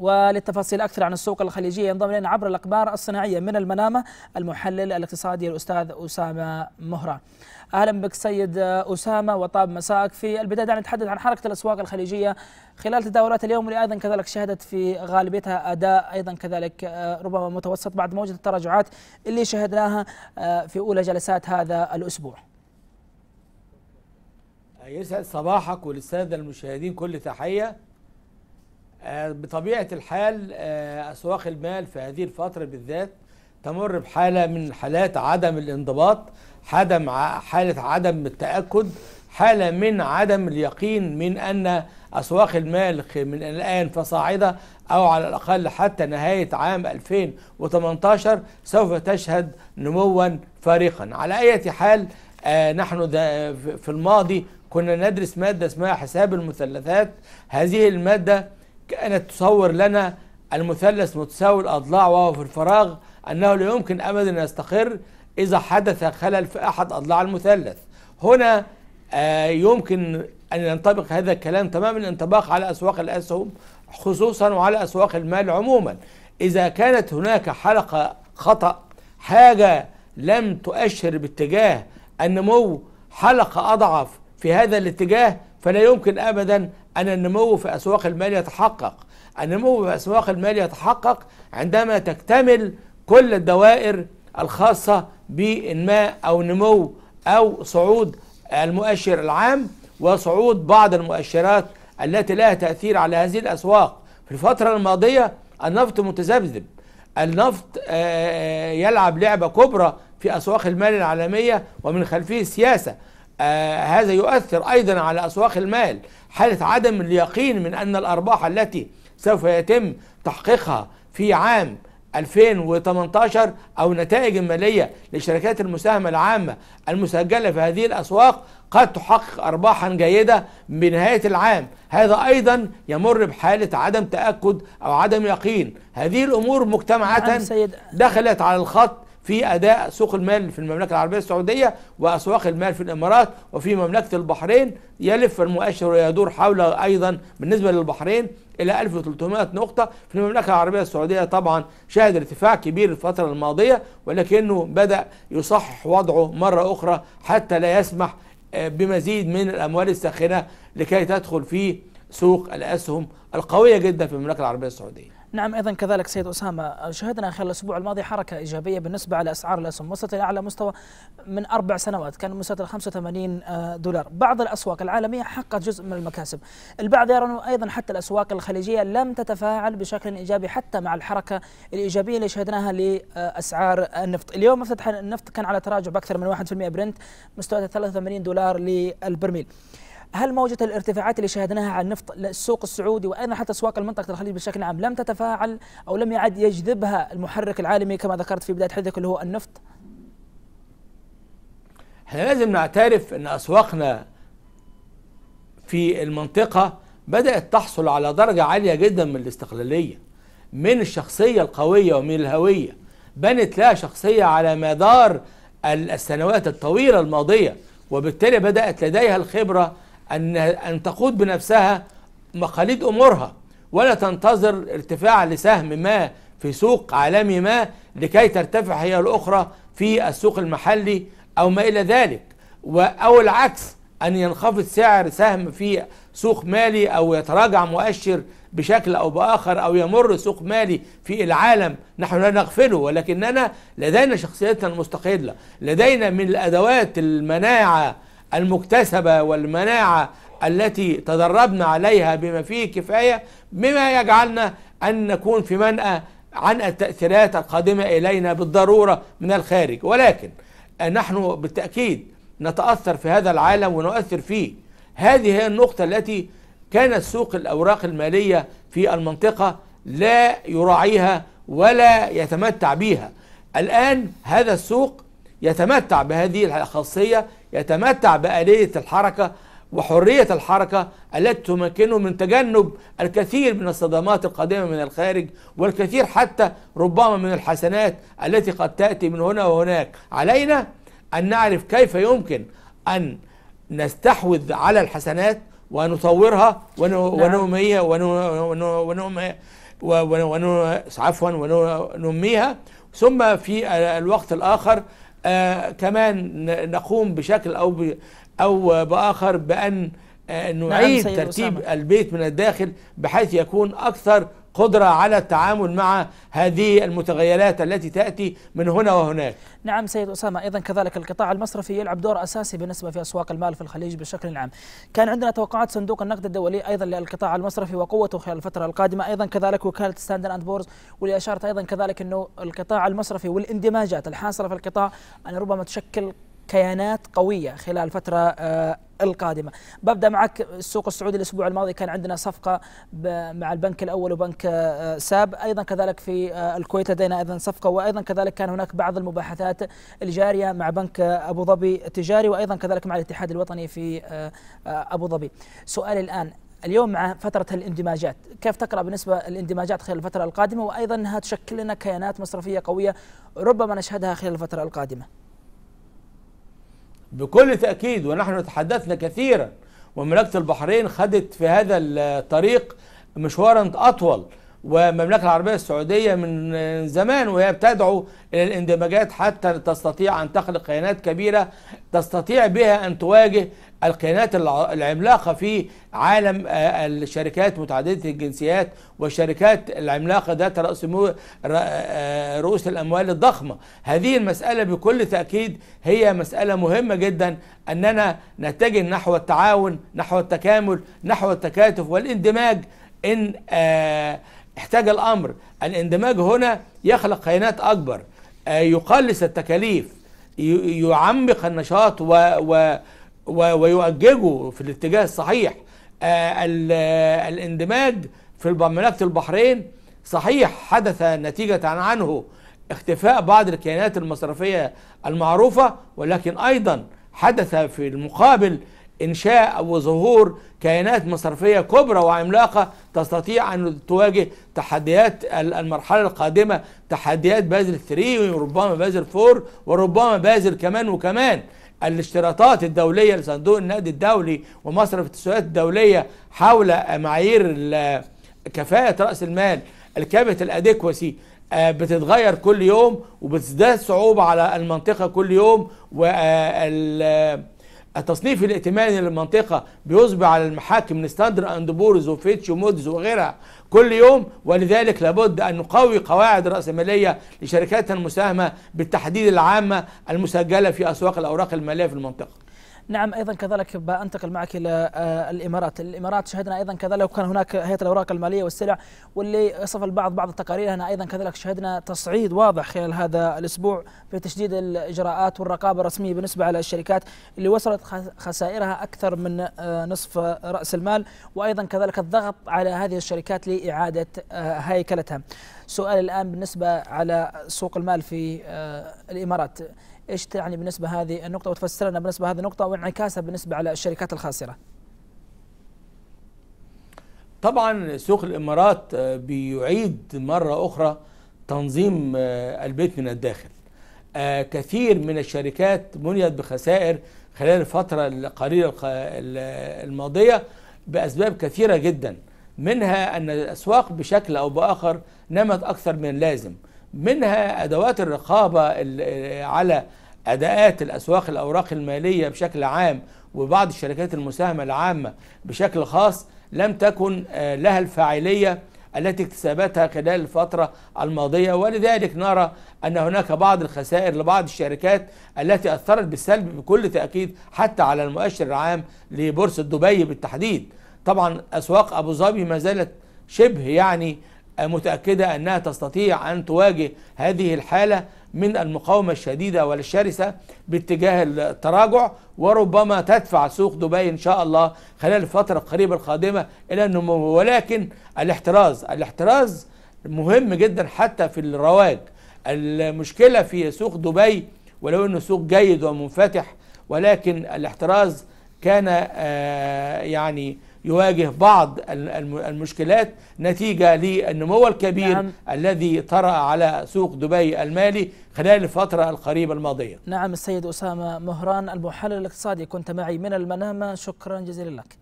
وللتفاصيل أكثر عن السوق الخليجية ينضم إلينا عبر الأقمار الصناعية من المنامة المحلل الاقتصادي الأستاذ أسامة مهران أهلا بك سيد أسامة وطاب مساءك في البداية دعنا نتحدث عن حركة الأسواق الخليجية خلال تداولات اليوم اللي أيضا كذلك شهدت في غالبيتها أداء أيضا كذلك آه، ربما متوسط بعد موجة التراجعات اللي شهدناها آه، في أولى جلسات هذا الأسبوع يسعد صباحك وللساده المشاهدين كل تحيه آه، بطبيعة الحال آه، أسواق المال في هذه الفترة بالذات تمر بحالة من حالات عدم الانضباط عدم حالة عدم التأكد حالة من عدم اليقين من أن أسواق المال من الآن فصاعدة أو على الأقل حتى نهاية عام 2018 سوف تشهد نموا فارقا على أي حال آه، نحن في الماضي كنا ندرس مادة اسمها حساب المثلثات هذه المادة كانت تصور لنا المثلث متساوي الاضلاع وهو في الفراغ انه لا يمكن ابدا ان يستقر اذا حدث خلل في احد اضلاع المثلث هنا آه، يمكن أن ينطبق هذا الكلام تمام الانطباق على أسواق الأسهم خصوصا وعلى أسواق المال عموما إذا كانت هناك حلقة خطأ حاجة لم تؤشر باتجاه النمو حلقة أضعف في هذا الاتجاه فلا يمكن ابدا ان النمو في اسواق المال يتحقق النمو في اسواق المال يتحقق عندما تكتمل كل الدوائر الخاصه بانماء او نمو او صعود المؤشر العام وصعود بعض المؤشرات التي لها تاثير على هذه الاسواق في الفتره الماضيه النفط متذبذب النفط آه، آه، يلعب لعبه كبرى في اسواق المال العالميه ومن خلفه السياسه آه، هذا يؤثر أيضا على أسواق المال حالة عدم اليقين من أن الأرباح التي سوف يتم تحقيقها في عام 2018 أو نتائج مالية لشركات المساهمة العامة المسجلة في هذه الأسواق قد تحقق أرباحا جيدة بنهاية العام هذا أيضا يمر بحالة عدم تأكد أو عدم يقين هذه الأمور مجتمعة نعم، دخلت على الخط في أداء سوق المال في المملكة العربية السعودية وأسواق المال في الإمارات وفي مملكة البحرين يلف المؤشر ويدور حول أيضا بالنسبة للبحرين إلى 1300 نقطة في المملكة العربية السعودية طبعا شهد ارتفاع كبير الفترة الماضية ولكنه بدأ يصحح وضعه مرة أخرى حتى لا يسمح آه، بمزيد من الأموال الساخنة لكي تدخل في سوق الأسهم القوية جدا في المملكة العربية السعودية نعم ايضا كذلك سيد اسامه شهدنا خلال الاسبوع الماضي حركه ايجابيه بالنسبه على اسعار الاسهم وصلت الى اعلى مستوى من اربع سنوات كان مستوى 85 آه، دولار بعض الاسواق العالميه حققت جزء من المكاسب البعض يرى انه ايضا حتى الاسواق الخليجيه لم تتفاعل بشكل ايجابي حتى مع الحركه الايجابيه اللي شهدناها لاسعار النفط اليوم مفتتح النفط كان على تراجع باكثر من 1% برنت مستوى 83 دولار للبرميل هل موجة الارتفاعات اللي شاهدناها على النفط السوق السعودي وأيضا حتى أسواق المنطقة الخليج بشكل عام لم تتفاعل أو لم يعد يجذبها المحرك العالمي كما ذكرت في بداية حديثك اللي هو النفط؟ احنا لازم نعترف أن أسواقنا في المنطقة بدأت تحصل على درجة عالية جدا من الاستقلالية من الشخصية القوية ومن الهوية بنت لها شخصية على مدار السنوات الطويلة الماضية وبالتالي بدأت لديها الخبرة أن أن تقود بنفسها مقاليد أمورها ولا تنتظر ارتفاع لسهم ما في سوق عالمي ما لكي ترتفع هي الأخرى في السوق المحلي أو ما إلى ذلك أو العكس أن ينخفض سعر سهم في سوق مالي أو يتراجع مؤشر بشكل أو بآخر أو يمر سوق مالي في العالم نحن لا نغفله ولكننا لدينا شخصيتنا المستقلة لدينا من الأدوات المناعة المكتسبة والمناعة التي تدربنا عليها بما فيه كفاية بما يجعلنا أن نكون في منأى عن التأثيرات القادمة إلينا بالضرورة من الخارج ولكن نحن بالتأكيد نتأثر في هذا العالم ونؤثر فيه هذه هي النقطة التي كانت سوق الأوراق المالية في المنطقة لا يراعيها ولا يتمتع بها الآن هذا السوق يتمتع بهذه الخاصية يتمتع بآلية الحركة وحرية الحركة التي تمكنه من تجنب الكثير من الصدمات القادمة من الخارج والكثير حتى ربما من الحسنات التي قد تأتي من هنا وهناك علينا أن نعرف كيف يمكن أن نستحوذ على الحسنات ونطورها نعم. وننميها وننميها عفوا وننميها ثم في الوقت الآخر آه، كمان نقوم بشكل او او باخر بان آه، نعيد نعم، ترتيب البيت من الداخل بحيث يكون اكثر قدرة على التعامل مع هذه المتغيرات التي تأتي من هنا وهناك نعم سيد أسامة أيضا كذلك القطاع المصرفي يلعب دور أساسي بالنسبة في أسواق المال في الخليج بشكل عام كان عندنا توقعات صندوق النقد الدولي أيضا للقطاع المصرفي وقوته خلال الفترة القادمة أيضا كذلك وكالة ستاندر أند بورز واللي أشارت أيضا كذلك أنه القطاع المصرفي والاندماجات الحاصلة في القطاع أن ربما تشكل كيانات قوية خلال فترة آه، القادمة ببدأ معك السوق السعودي الأسبوع الماضي كان عندنا صفقة مع البنك الأول وبنك آه، ساب أيضا كذلك في آه، الكويت لدينا أيضا صفقة وأيضا كذلك كان هناك بعض المباحثات الجارية مع بنك أبو ظبي التجاري وأيضا كذلك مع الاتحاد الوطني في آه، أبو ظبي سؤالي الآن اليوم مع فترة الاندماجات كيف تقرأ بالنسبة الاندماجات خلال الفترة القادمة وأيضا أنها تشكل لنا كيانات مصرفية قوية ربما نشهدها خلال الفترة القادمة بكل تأكيد ونحن تحدثنا كثيرا ومملكة البحرين خدت في هذا الطريق مشوارا أطول والمملكة العربية السعودية من زمان وهي بتدعو إلى الاندماجات حتى تستطيع أن تخلق كيانات كبيرة تستطيع بها أن تواجه الكيانات العملاقة في عالم آه، الشركات متعددة الجنسيات والشركات العملاقة ذات رأس آه، آه، رؤوس الأموال الضخمة هذه المسألة بكل تأكيد هي مسألة مهمة جدا أننا نتجه نحو التعاون نحو التكامل نحو التكاتف والاندماج إن آه احتاج الأمر الاندماج هنا يخلق كيانات أكبر آه، يقلص التكاليف يعمق النشاط و و و ويؤججه في الاتجاه الصحيح آه، الاندماج في مملكة البحرين صحيح حدث نتيجة عنه اختفاء بعض الكيانات المصرفية المعروفة ولكن أيضا حدث في المقابل إنشاء وظهور كائنات مصرفية كبرى وعملاقة تستطيع أن تواجه تحديات المرحلة القادمة تحديات بازل 3 وربما بازل 4 وربما بازل كمان وكمان الاشتراطات الدولية لصندوق النقد الدولي ومصرف التسويات الدولية حول معايير كفاءة رأس المال الكابيتال اديكوسي آه، بتتغير كل يوم وبتزداد صعوبة على المنطقة كل يوم وال آه، التصنيف الائتماني للمنطقه بيصبح على المحاكم ستاندر اند بورز وفيتش ومودز وغيرها كل يوم ولذلك لابد ان نقوي قواعد راسماليه لشركاتنا المساهمه بالتحديد العامه المسجله في اسواق الاوراق الماليه في المنطقه نعم ايضا كذلك بانتقل معك الى آه، الامارات، الامارات شهدنا ايضا كذلك وكان هناك هيئه الاوراق الماليه والسلع واللي صف البعض بعض التقارير هنا ايضا كذلك شهدنا تصعيد واضح خلال هذا الاسبوع في تشديد الاجراءات والرقابه الرسميه بالنسبه على الشركات اللي وصلت خسائرها اكثر من آه، نصف راس المال وايضا كذلك الضغط على هذه الشركات لاعاده آه، هيكلتها. سؤال الان بالنسبه على سوق المال في الامارات ايش تعني بالنسبه هذه النقطه وتفسر لنا بالنسبه هذه النقطه وانعكاسها بالنسبه على الشركات الخاسره طبعا سوق الامارات آه، بيعيد مره اخرى تنظيم آه، البيت من الداخل آه، كثير من الشركات بنيت بخسائر خلال الفتره القليله الماضيه باسباب كثيره جدا منها ان الاسواق بشكل او باخر نمت اكثر من اللازم منها ادوات الرقابه على اداءات الاسواق الاوراق الماليه بشكل عام وبعض الشركات المساهمه العامه بشكل خاص لم تكن آه، لها الفاعليه التي اكتسبتها خلال الفترة الماضية ولذلك نرى أن هناك بعض الخسائر لبعض الشركات التي أثرت بالسلب بكل تأكيد حتى على المؤشر العام لبورصة دبي بالتحديد طبعا أسواق أبو ظبي ما زالت شبه يعني متأكدة أنها تستطيع أن تواجه هذه الحالة من المقاومة الشديدة والشرسة باتجاه التراجع وربما تدفع سوق دبي إن شاء الله خلال الفترة القريبة القادمة إلى النمو ولكن الاحتراز الاحتراز مهم جدا حتى في الرواج المشكلة في سوق دبي ولو أنه سوق جيد ومنفتح ولكن الاحتراز كان آه، يعني يواجه بعض المشكلات نتيجة للنمو الكبير نعم. الذي طرأ على سوق دبي المالي خلال الفترة القريبة الماضية نعم السيد أسامة مهران المحلل الاقتصادي كنت معي من المنامة شكرا جزيلا لك